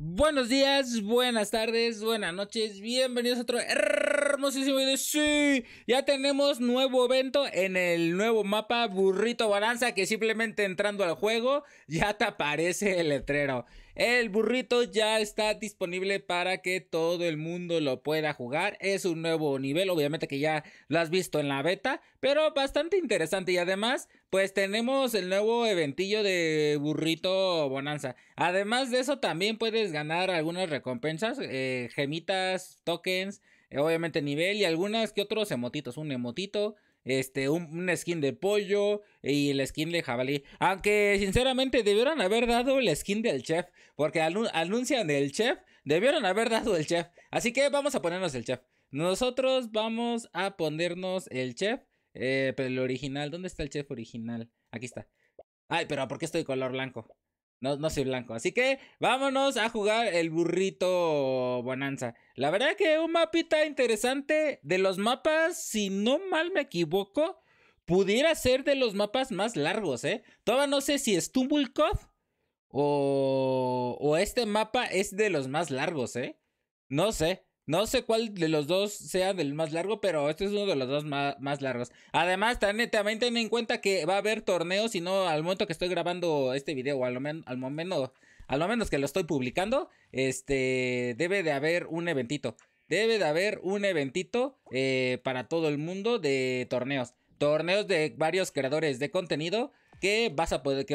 Buenos días, buenas tardes, buenas noches, bienvenidos a otro hermosísimo y dice sí, ya tenemos nuevo evento en el nuevo mapa Burrito Bonanza, que simplemente entrando al juego ya te aparece el letrero. El burrito ya está disponible para que todo el mundo lo pueda jugar. Es un nuevo nivel, obviamente que ya lo has visto en la beta, pero bastante interesante y además pues tenemos el nuevo eventillo de burrito bonanza. Además de eso también puedes ganar algunas recompensas, eh, gemitas, tokens. Eh, obviamente nivel y algunas que otros emotitos, un emotito, este, un, skin de pollo eh, y el skin de jabalí. Aunque sinceramente debieron haber dado la skin del chef, porque anuncian el chef, debieron haber dado el chef. Así que vamos a ponernos el chef. Nosotros vamos a ponernos el chef, eh, pero el original, ¿dónde está el chef original? Aquí está. Ay, pero ¿por qué estoy color blanco? No, soy blanco. Así que vámonos a jugar el burrito bonanza. La verdad que un mapita interesante de los mapas, si no mal me equivoco, pudiera ser de los mapas más largos, ¿eh? Todavía no sé si es Tumble o, o este mapa es de los más largos, ¿eh? No sé. No sé cuál de los dos sea del más largo, pero este es uno de los dos más, largos. Además, también, ten en cuenta que va a haber torneos, y no al momento que estoy grabando este video, o al, al momento, menos que lo estoy publicando, este, debe de haber un eventito. Debe de haber un eventito eh, para todo el mundo de torneos. Torneos de varios creadores de contenido que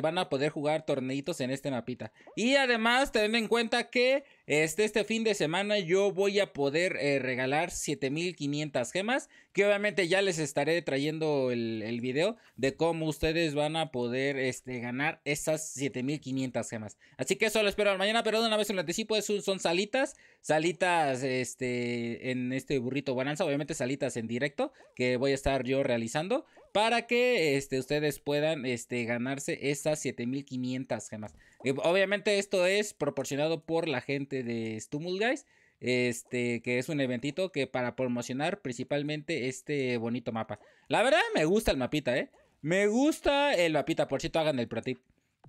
van a poder jugar torneitos en este mapita. Y además, ten en cuenta que este, este fin de semana yo voy a poder eh, regalar 7500 gemas. Que obviamente ya les estaré trayendo el, el, video de cómo ustedes van a poder este, ganar esas 7500 gemas. Así que eso lo espero mañana, pero de una vez lo anticipo, son salitas. Salitas este, en este burrito balanza. obviamente salitas en directo que voy a estar yo realizando para que este, ustedes puedan este, ganarse esas 7500 gemas. obviamente esto es proporcionado por la gente de Stumble Guys. Este, que es un eventito que para promocionar principalmente este bonito mapa. La verdad me gusta el mapita, ¿eh? Me gusta el mapita, por cierto, hagan el pro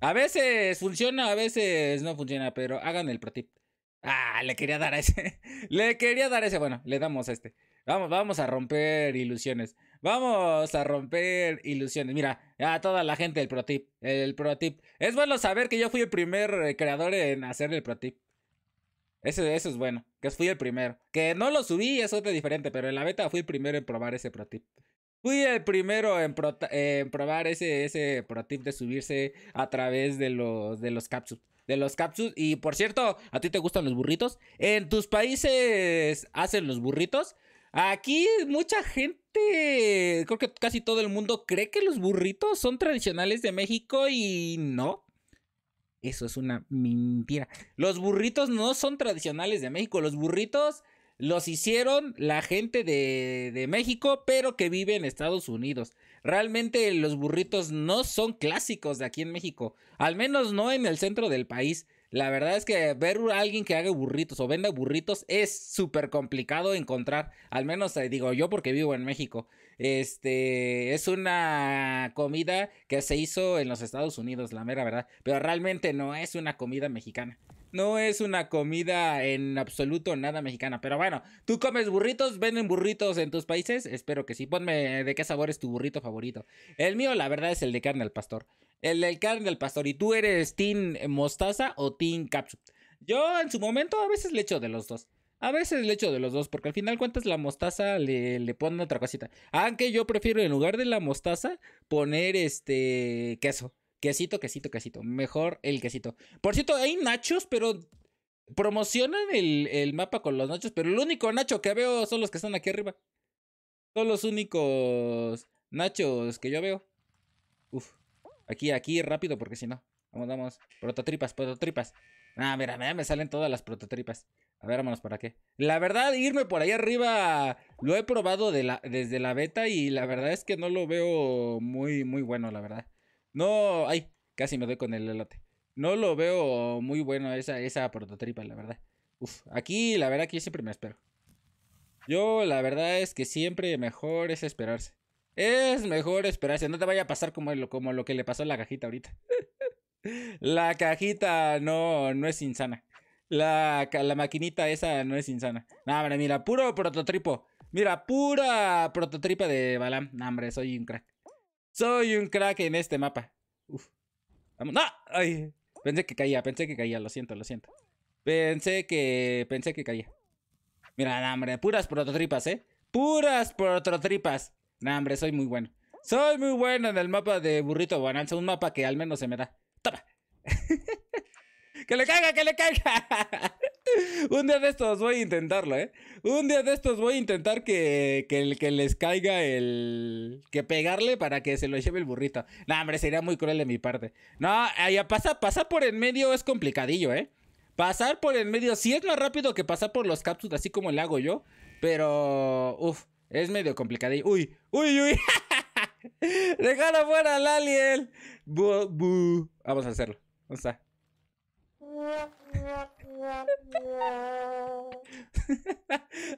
A veces funciona, a veces no funciona, pero hagan el pro tip. Ah, le quería dar a ese. le quería dar a ese. Bueno, le damos a este. Vamos, vamos a romper ilusiones. Vamos a romper ilusiones. Mira, a toda la gente del protip. El protip. Es bueno saber que yo fui el primer eh, creador en hacer el protip. Eso, eso es bueno, que fui el primero. Que no lo subí, es otro diferente, pero en la beta fui el primero en probar ese protip. Fui el primero en, en probar ese, ese pro de subirse a través de los, de los capsules de los capsules. Y por cierto, ¿a ti te gustan los burritos? ¿En tus países hacen los burritos? Aquí mucha gente, creo que casi todo el mundo cree que los burritos son tradicionales de México y no. Eso es una mentira. Los burritos no son tradicionales de México. Los burritos los hicieron la gente de, de, México, pero que vive en Estados Unidos. Realmente los burritos no son clásicos de aquí en México, al menos no en el centro del país. La verdad es que ver a alguien que haga burritos o venda burritos es súper complicado encontrar. Al menos eh, digo yo porque vivo en México. Este es una comida que se hizo en los Estados Unidos, la mera verdad. Pero realmente no es una comida mexicana. No es una comida en absoluto nada mexicana. Pero bueno, ¿tú comes burritos? ¿Venden burritos en tus países? Espero que sí. Ponme de qué sabor es tu burrito favorito. El mío, la verdad, es el de carne al pastor. El del carne del pastor. ¿Y tú eres team mostaza o team capsup? Yo en su momento a veces le echo de los dos. A veces le echo de los dos, porque al final cuentas la mostaza le, le ponen otra cosita. Aunque yo prefiero en lugar de la mostaza poner este queso. Quesito, quesito, quesito. Mejor el quesito. Por cierto, hay nachos, pero promocionan el, el mapa con los nachos, pero el único nacho que veo son los que están aquí arriba. Son los únicos nachos que yo veo. Uf. Aquí, aquí, rápido, porque si no. Vamos, vamos. Prototripas, prototripas. Ah, mira, mira, me salen todas las prototripas. A ver, vámonos para qué. La verdad, irme por ahí arriba lo he probado la, desde la beta y la verdad es que no lo veo muy, muy bueno, la verdad. No, ay, casi me doy con el elote. No lo veo muy bueno esa, esa prototripa, la verdad. Uf, aquí, la verdad, aquí siempre me espero. Yo, la verdad es que siempre mejor es esperarse. Es mejor esperarse, no te vaya a pasar como, como lo que le pasó a la cajita ahorita. la cajita no, no es insana. La, maquinita esa no es insana. No, hombre, mira, puro prototripo Mira, pura prototripa de Balam. No, hombre, soy un crack. Soy un crack en este mapa. Uf. Vamos. ¡No! ¡Ay! Pensé que caía, pensé que caía, lo siento, lo siento. Pensé que. Pensé que caía. Mira, no, hombre, puras prototripas, ¿eh? Puras prototripas. No, hombre, soy muy bueno. Soy muy bueno en el mapa de Burrito Bonanza. Un mapa que al menos se me da. ¡Toma! ¡Que le caiga, que le caiga! Un día de estos voy a intentarlo, ¿eh? Un día de estos voy a intentar que, que, que les caiga el... Que pegarle para que se lo lleve el burrito. No, hombre, sería muy cruel de mi parte. No, ya pasa, pasar por en medio es complicadillo, ¿eh? Pasar por en medio sí es más rápido que pasar por los cápsulas, así como le hago yo. Pero... Uf. Es medio complicado. Uy, uy, uy. Déjalo fuera al alien. Vamos a hacerlo. está?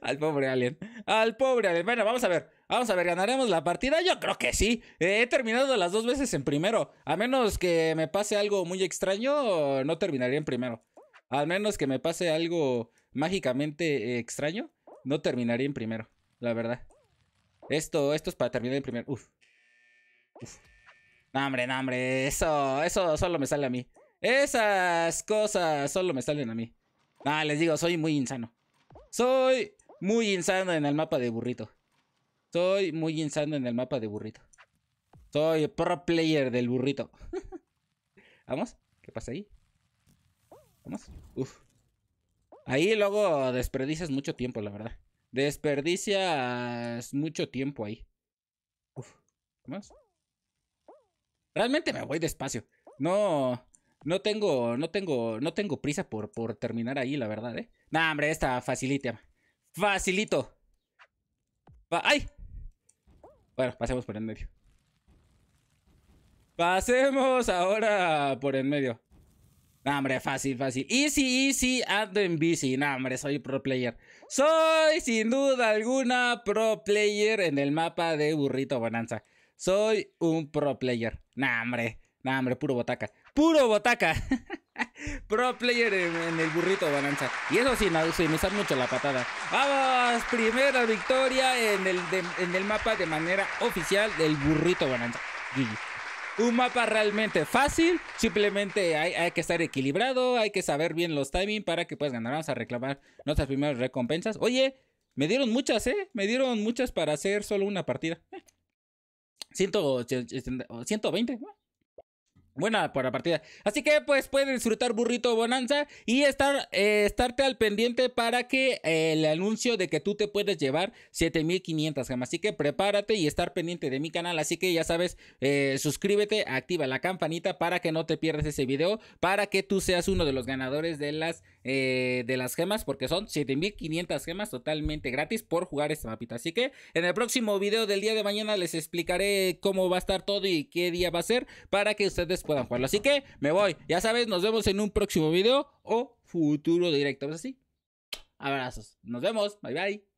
Al pobre alien. Al pobre alien. Bueno, vamos a ver. Vamos a ver, ¿ganaremos la partida? Yo creo que sí. Eh, he terminado las dos veces en primero. A menos que me pase algo muy extraño, no terminaría en primero. A menos que me pase algo mágicamente eh, extraño, no terminaría en primero la verdad. Esto, esto es para terminar el primer... Uf. Uf. No, hombre, no, hombre. Eso, eso solo me sale a mí. Esas cosas solo me salen a mí. ah les digo, soy muy insano. Soy muy insano en el mapa de burrito. Soy muy insano en el mapa de burrito. Soy pro player del burrito. ¿Vamos? ¿Qué pasa ahí? ¿Vamos? Uf. Ahí luego desperdicias mucho tiempo, la verdad. Desperdicias mucho tiempo ahí. ¿qué más? Realmente me voy despacio. No, no tengo, no tengo, no tengo prisa por, por terminar ahí, la verdad, ¿eh? Nah, hombre, esta facilita. Facilito. ¡Ay! Bueno, pasemos por en medio. Pasemos ahora por en medio. No, hombre, fácil, fácil. Easy, easy, ando en bici. No, hombre, soy pro player. Soy sin duda alguna pro player en el mapa de Burrito Bonanza. Soy un pro player. No, hombre, no, hombre, puro botaca. Puro botaca. Pro player en, el burrito Bonanza. Y eso sin, sin, usar mucho la patada. ¡Vamos! Primera victoria en el, en el mapa de manera oficial del burrito Bonanza un mapa realmente fácil. Simplemente hay, que estar equilibrado, hay que saber bien los timings para que puedas ganar. Vamos a reclamar nuestras primeras recompensas. Oye, me dieron muchas, ¿eh? Me dieron muchas para hacer solo una partida. 120, eh, 120, buena la partida. Así que pues puedes disfrutar Burrito Bonanza y estar, eh, estarte al pendiente para que eh, el anuncio de que tú te puedes llevar 7500 gemas. Así que prepárate y estar pendiente de mi canal. Así que ya sabes, eh, suscríbete, activa la campanita para que no te pierdas ese video, para que tú seas uno de los ganadores de las eh, de las gemas, porque son 7500 gemas totalmente gratis por jugar este mapita. Así que en el próximo video del día de mañana les explicaré cómo va a estar todo y qué día va a ser para que ustedes puedan jugarlo. Así que me voy, ya sabes, nos vemos en un próximo video o futuro directo. Pues así, abrazos, nos vemos, bye bye.